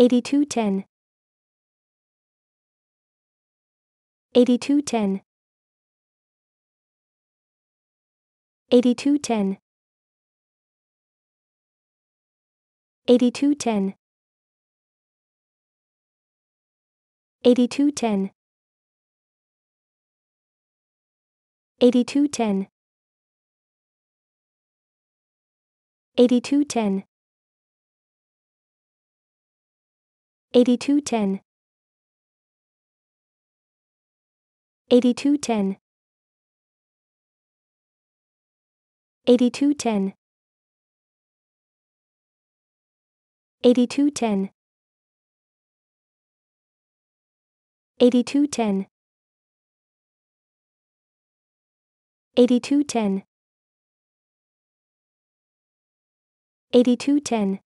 8210 8210 8210 8210 8210 8210 8210 8210 8210 8210 8210 8210 8210 8210